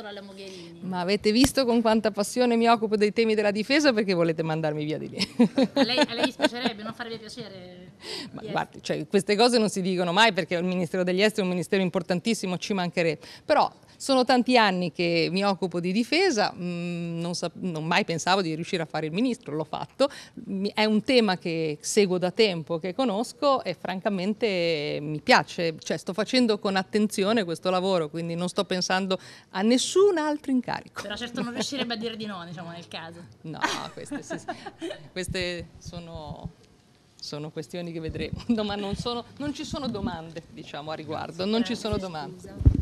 Pistola alla Mogherini. Ma avete visto con quanta passione mi occupo dei temi della difesa perché volete mandarmi via di lì? A lei, a lei dispiacerebbe non farvi piacere? Ma, guarda, cioè, queste cose non si dicono mai perché il Ministero degli Esteri è un ministero importantissimo, ci mancherebbe. Però sono tanti anni che mi occupo di difesa, mm, non, non, mai pensavo di riuscire a fare il ministro, l'ho fatto, è un tema che seguo da tempo, che conosco e francamente mi piace, cioè, sto facendo con attenzione questo lavoro, quindi non sto pensando a nessuno nessun altro incarico. Però certo non riuscirebbe a dire di no, diciamo, nel caso. No, queste, sì, queste sono, sono, questioni che vedremo, no, ma non, sono, non, ci sono domande, diciamo, a riguardo, non ci sono domande.